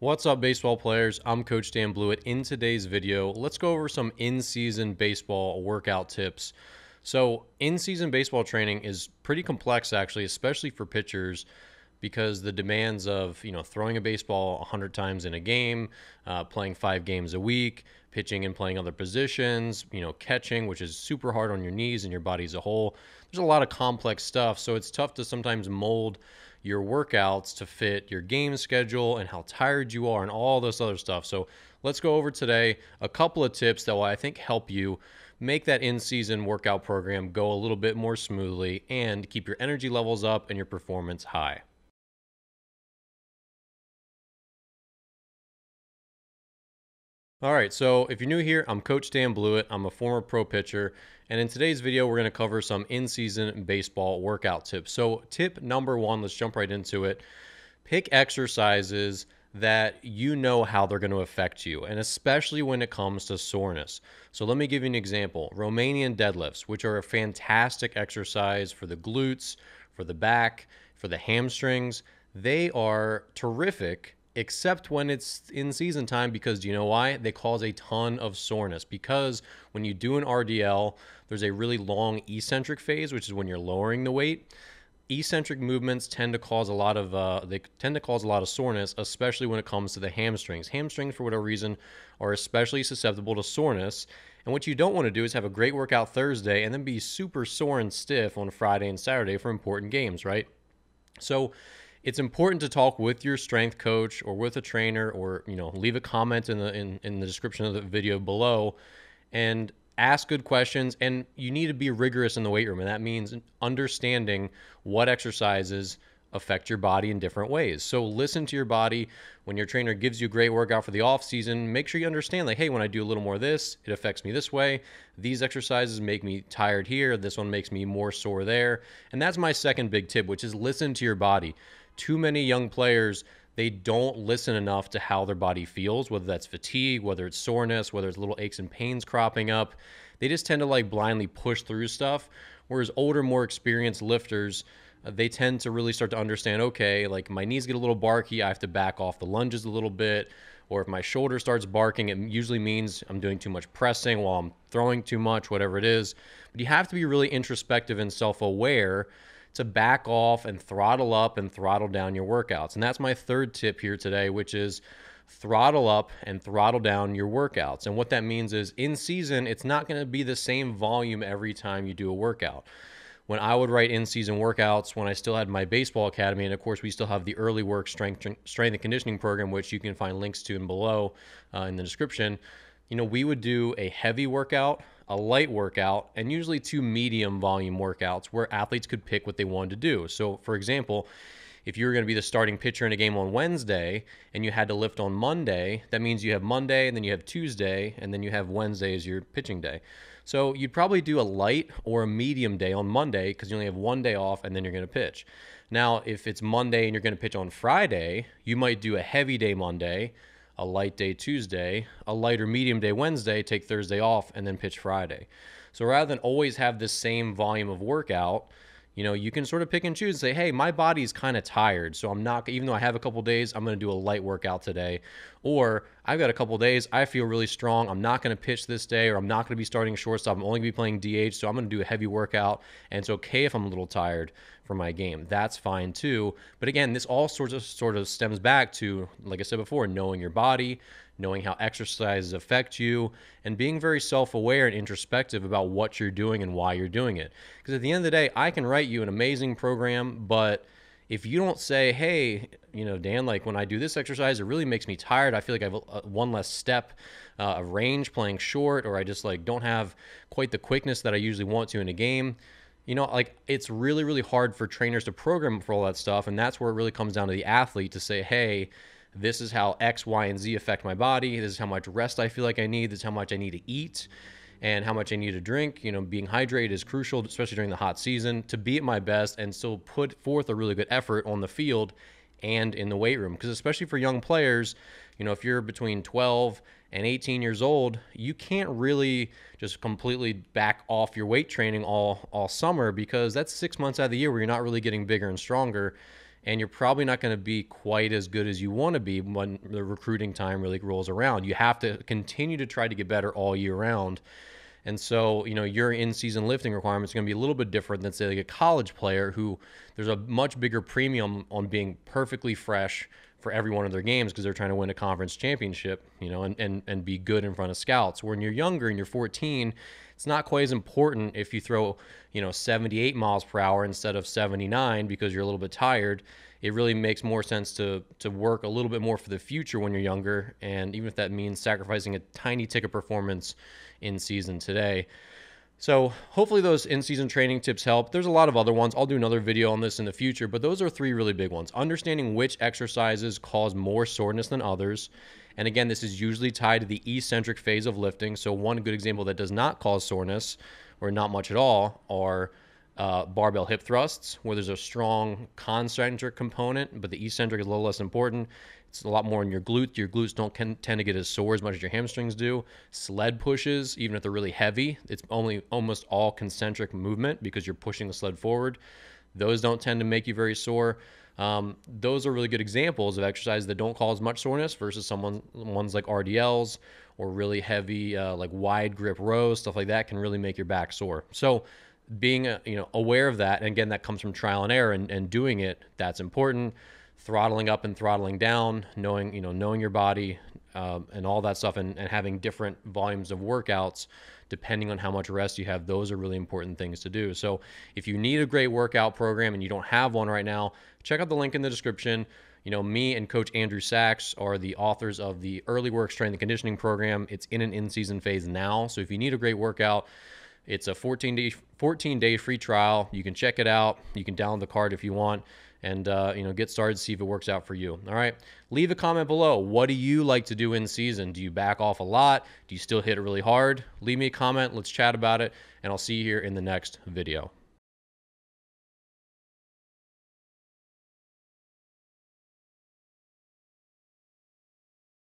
What's up baseball players? I'm Coach Dan Blewett. In today's video, let's go over some in-season baseball workout tips. So in-season baseball training is pretty complex actually, especially for pitchers because the demands of, you know, throwing a baseball 100 times in a game, uh, playing five games a week, pitching and playing other positions, you know, catching, which is super hard on your knees and your body as a whole. There's a lot of complex stuff, so it's tough to sometimes mold your workouts to fit your game schedule and how tired you are and all this other stuff. So let's go over today a couple of tips that will, I think, help you make that in season workout program go a little bit more smoothly and keep your energy levels up and your performance high. All right, so if you're new here, I'm Coach Dan Blewett. I'm a former pro pitcher, and in today's video, we're going to cover some in-season baseball workout tips. So tip number one, let's jump right into it. Pick exercises that you know how they're going to affect you, and especially when it comes to soreness. So let me give you an example. Romanian deadlifts, which are a fantastic exercise for the glutes, for the back, for the hamstrings, they are terrific except when it's in season time because do you know why? They cause a ton of soreness because when you do an RDL, there's a really long eccentric phase, which is when you're lowering the weight. Eccentric movements tend to cause a lot of uh, they tend to cause a lot of soreness, especially when it comes to the hamstrings. Hamstrings, for whatever reason, are especially susceptible to soreness. And what you don't want to do is have a great workout Thursday and then be super sore and stiff on Friday and Saturday for important games, right? So it's important to talk with your strength coach or with a trainer or you know leave a comment in the in, in the description of the video below and ask good questions and you need to be rigorous in the weight room and that means understanding what exercises affect your body in different ways so listen to your body when your trainer gives you a great workout for the off season make sure you understand like hey when i do a little more of this it affects me this way these exercises make me tired here this one makes me more sore there and that's my second big tip which is listen to your body too many young players they don't listen enough to how their body feels, whether that's fatigue, whether it's soreness, whether it's little aches and pains cropping up. They just tend to like blindly push through stuff. Whereas older, more experienced lifters, uh, they tend to really start to understand okay, like my knees get a little barky, I have to back off the lunges a little bit. Or if my shoulder starts barking, it usually means I'm doing too much pressing while I'm throwing too much, whatever it is. But you have to be really introspective and self aware to back off and throttle up and throttle down your workouts. And that's my third tip here today, which is throttle up and throttle down your workouts. And what that means is in season, it's not going to be the same volume every time you do a workout when I would write in-season workouts when I still had my baseball academy, and of course we still have the early work strength strength and conditioning program, which you can find links to and below uh, in the description. You know, we would do a heavy workout a light workout, and usually two medium volume workouts where athletes could pick what they wanted to do. So, for example, if you were going to be the starting pitcher in a game on Wednesday and you had to lift on Monday, that means you have Monday and then you have Tuesday and then you have Wednesday as your pitching day. So you'd probably do a light or a medium day on Monday because you only have one day off and then you're going to pitch. Now, if it's Monday and you're going to pitch on Friday, you might do a heavy day Monday a light day Tuesday, a lighter medium day Wednesday, take Thursday off, and then pitch Friday. So rather than always have this same volume of workout, you know, you can sort of pick and choose and say, hey, my body's kind of tired. So I'm not, even though I have a couple days, I'm going to do a light workout today. Or I've got a couple days. I feel really strong. I'm not going to pitch this day, or I'm not going to be starting shortstop. I'm only going to be playing DH, so I'm going to do a heavy workout. And it's okay if I'm a little tired for my game. That's fine too. But again, this all sorts of sort of stems back to, like I said before, knowing your body, knowing how exercises affect you, and being very self-aware and introspective about what you're doing and why you're doing it. Because at the end of the day, I can write you an amazing program, but if you don't say, hey, you know, Dan, like when I do this exercise, it really makes me tired. I feel like I have a, one less step, uh, range playing short, or I just like don't have quite the quickness that I usually want to in a game. You know, like it's really, really hard for trainers to program for all that stuff. And that's where it really comes down to the athlete to say, hey, this is how X, Y, and Z affect my body. This is how much rest I feel like I need. This is how much I need to eat and how much I need to drink. You know, being hydrated is crucial, especially during the hot season, to be at my best and still put forth a really good effort on the field and in the weight room. Because especially for young players, you know, if you're between 12 and 18 years old, you can't really just completely back off your weight training all all summer because that's six months out of the year where you're not really getting bigger and stronger and you're probably not going to be quite as good as you want to be when the recruiting time really rolls around. You have to continue to try to get better all year round. And so, you know, your in-season lifting requirements are going to be a little bit different than say like a college player who there's a much bigger premium on being perfectly fresh, for every one of their games because they're trying to win a conference championship, you know, and, and, and be good in front of scouts. When you're younger and you're 14, it's not quite as important if you throw, you know, 78 miles per hour instead of 79 because you're a little bit tired. It really makes more sense to to work a little bit more for the future when you're younger, and even if that means sacrificing a tiny ticket performance in season today. So hopefully those in-season training tips help. There's a lot of other ones. I'll do another video on this in the future, but those are three really big ones. Understanding which exercises cause more soreness than others. And again, this is usually tied to the eccentric phase of lifting. So one good example that does not cause soreness or not much at all are uh, barbell hip thrusts, where there's a strong concentric component, but the eccentric is a little less important. It's a lot more in your glute. Your glutes don't can, tend to get as sore as much as your hamstrings do. Sled pushes, even if they're really heavy, it's only almost all concentric movement because you're pushing the sled forward. Those don't tend to make you very sore. Um, those are really good examples of exercises that don't cause much soreness versus someone ones like RDLs or really heavy uh, like wide grip rows, stuff like that can really make your back sore. So being uh, you know aware of that and again that comes from trial and error and, and doing it that's important throttling up and throttling down knowing you know knowing your body um, and all that stuff and, and having different volumes of workouts depending on how much rest you have those are really important things to do so if you need a great workout program and you don't have one right now check out the link in the description you know, me and Coach Andrew Sachs are the authors of the Early Work Strength and Conditioning Program. It's in an in season phase now. So if you need a great workout, it's a 14 day 14 day free trial. You can check it out. You can download the card if you want, and uh, you know get started. See if it works out for you. All right. Leave a comment below. What do you like to do in season? Do you back off a lot? Do you still hit it really hard? Leave me a comment. Let's chat about it, and I'll see you here in the next video.